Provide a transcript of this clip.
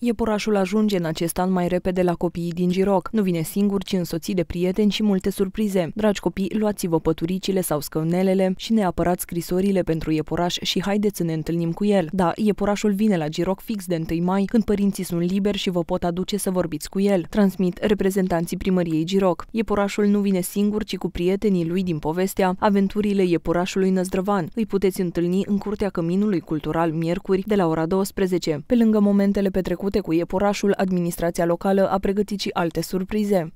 Iepurașul ajunge în acest an mai repede la copiii din Giroc. Nu vine singur, ci însoțit de prieteni și multe surprize. Dragi copii, luați-vă păturicile sau scăunelele și neapărat scrisorile pentru iepuraș și haideți să ne întâlnim cu el. Da, iepurașul vine la Giroc fix de 1 mai, când părinții sunt liberi și vă pot aduce să vorbiți cu el. Transmit reprezentanții primăriei Giroc. Iepurașul nu vine singur, ci cu prietenii lui din povestea Aventurile iepurașului Năzdrăvan. Îi puteți întâlni în curtea Căminului Cultural miercuri de la ora 12. Pe lângă momentele petrecute făcute cu iepurașul, administrația locală a pregătit și alte surprize.